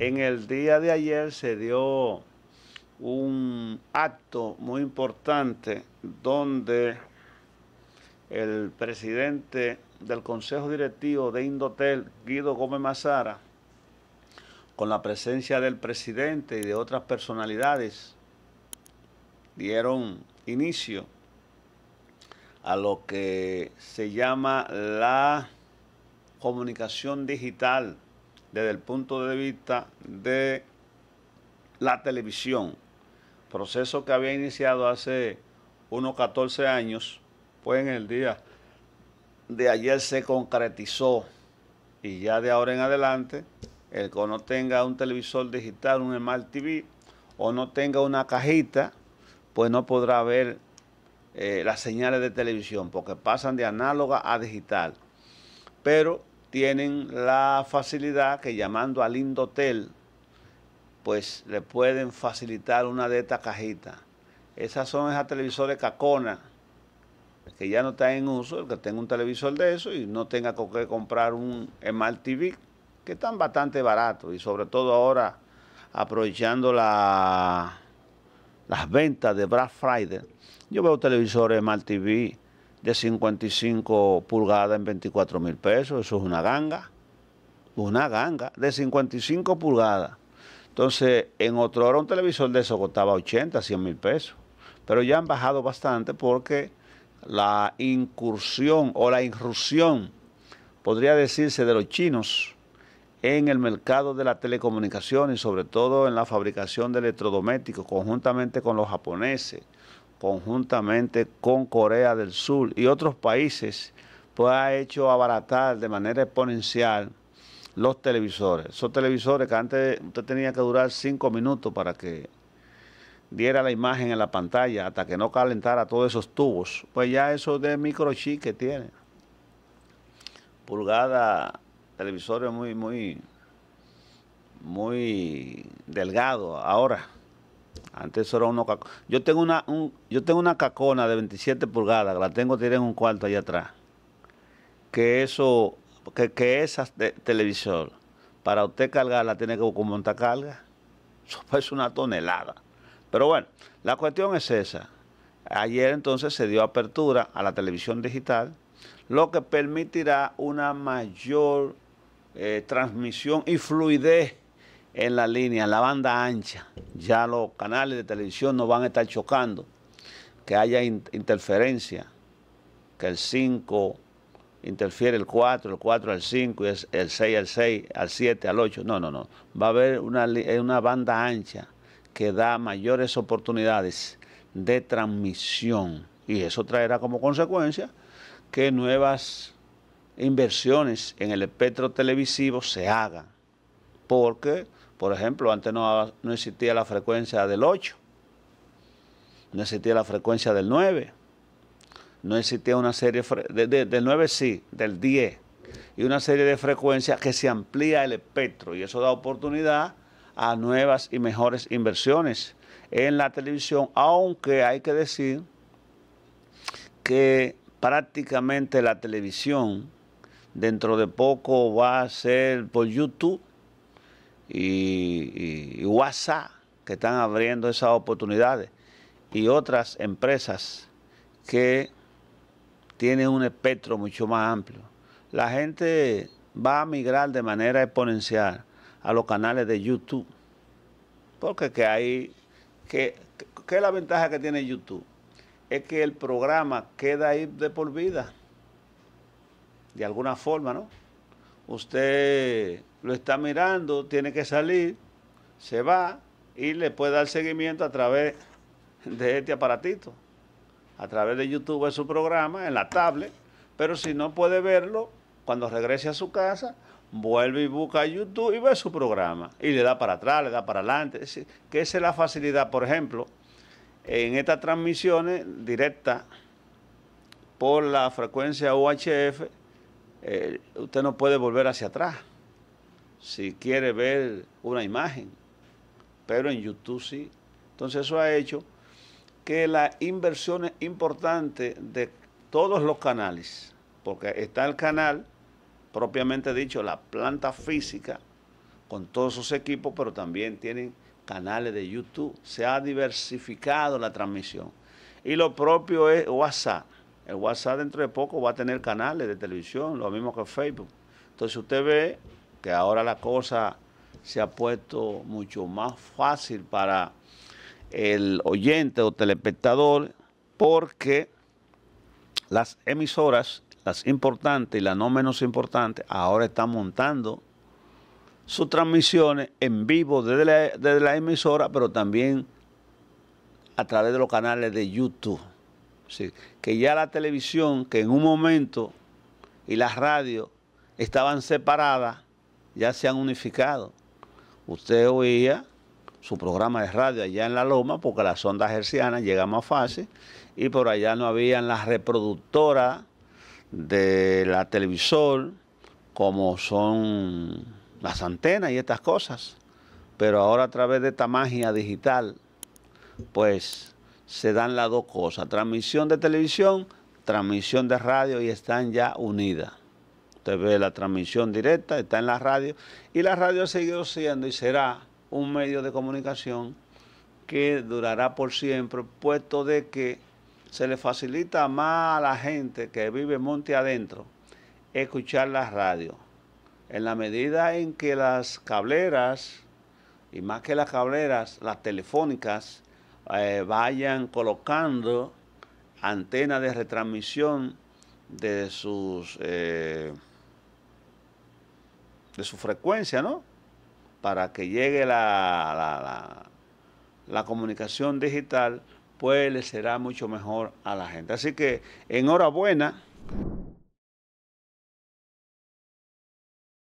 En el día de ayer se dio un acto muy importante donde el presidente del Consejo Directivo de Indotel, Guido Gómez Mazara, con la presencia del presidente y de otras personalidades, dieron inicio a lo que se llama la comunicación digital desde el punto de vista de la televisión, proceso que había iniciado hace unos 14 años, pues en el día de ayer se concretizó y ya de ahora en adelante, el que no tenga un televisor digital, un Smart TV o no tenga una cajita, pues no podrá ver eh, las señales de televisión, porque pasan de análoga a digital. Pero tienen la facilidad que llamando al Indotel, pues le pueden facilitar una de estas cajitas. Esas son esas televisores cacona, que ya no están en uso, el que tenga un televisor de eso y no tenga que comprar un Smart TV, que están bastante baratos y sobre todo ahora aprovechando la, las ventas de Black Friday. Yo veo televisores Smart TV de 55 pulgadas en 24 mil pesos. Eso es una ganga. Una ganga de 55 pulgadas. Entonces, en otro hora un televisor de eso costaba 80, 100 mil pesos. Pero ya han bajado bastante porque la incursión o la irrupción, podría decirse, de los chinos en el mercado de la telecomunicación y sobre todo en la fabricación de electrodomésticos, conjuntamente con los japoneses, conjuntamente con Corea del Sur y otros países, pues ha hecho abaratar de manera exponencial los televisores. Esos televisores que antes usted tenía que durar cinco minutos para que diera la imagen en la pantalla hasta que no calentara todos esos tubos, pues ya eso de microchip que tiene. Pulgada, televisores muy, muy, muy delgado ahora antes era uno Yo tengo una, yo tengo una cacona de 27 pulgadas, que la tengo tirada en un cuarto allá atrás. Que eso, que, que esa televisor, para usted cargarla tiene que con montacarga. Eso es una tonelada. Pero bueno, la cuestión es esa. Ayer entonces se dio apertura a la televisión digital, lo que permitirá una mayor eh, transmisión y fluidez en la línea, en la banda ancha. Ya los canales de televisión no van a estar chocando, que haya interferencia, que el 5 interfiere el 4, el 4 al 5, el 6 al 6, al 7, al 8. No, no, no. Va a haber una banda ancha que da mayores oportunidades de transmisión. Y eso traerá como consecuencia que nuevas inversiones en el espectro televisivo se hagan porque, por ejemplo, antes no, existía la frecuencia del 8, no existía la frecuencia del 9, no existía una serie, de, del 9 sí, del 10, y una serie de frecuencias que se amplía el espectro y eso da oportunidad a nuevas y mejores inversiones en la televisión, aunque hay que decir que prácticamente la televisión dentro de poco va a ser por YouTube y, WhatsApp que están abriendo esas oportunidades y otras empresas que tienen un espectro mucho más amplio. La gente va a migrar de manera exponencial a los canales de YouTube, porque que hay, que, que es la ventaja que tiene YouTube, es que el programa queda ahí de por vida, de alguna forma, ¿no? Usted lo está mirando, tiene que salir, se va y le puede dar seguimiento a través de este aparatito. A través de YouTube ve su programa, en la tablet, pero si no puede verlo, cuando regrese a su casa, vuelve y busca YouTube y ve su programa. Y le da para atrás, le da para adelante. Es que esa es la facilidad, por ejemplo, en estas transmisiones directas por la frecuencia UHF, eh, usted no puede volver hacia atrás si quiere ver una imagen, pero en YouTube sí. Entonces eso ha hecho que la inversión es importante de todos los canales, porque está el canal, propiamente dicho, la planta física, con todos sus equipos, pero también tienen canales de YouTube. Se ha diversificado la transmisión. Y lo propio es WhatsApp. El WhatsApp dentro de poco va a tener canales de televisión, lo mismo que Facebook. Entonces usted ve que ahora la cosa se ha puesto mucho más fácil para el oyente o telespectador, porque las emisoras, las importantes y las no menos importantes, ahora están montando sus transmisiones en vivo desde la, emisora, pero también a través de los canales de YouTube. Sí, que ya la televisión, que en un momento, y la radio estaban separadas, ya se han unificado. Usted oía su programa de radio allá en la loma porque las ondas hercianas llegan más fácil y por allá no habían las reproductoras de la televisor como son las antenas y estas cosas. Pero ahora a través de esta magia digital, pues se dan las dos cosas, transmisión de televisión, transmisión de radio y están ya unidas se ve la transmisión directa, está en la radio, y la radio ha seguido siendo y será un medio de comunicación que durará por siempre, puesto de que se le facilita más a la gente que vive monte adentro escuchar la radio. En la medida en que las cableras, y más que las cableras, las telefónicas, eh, vayan colocando antenas de retransmisión de sus eh, de su frecuencia, ¿no? Para que llegue la, la, comunicación digital, pues le será mucho mejor a la gente. Así que enhorabuena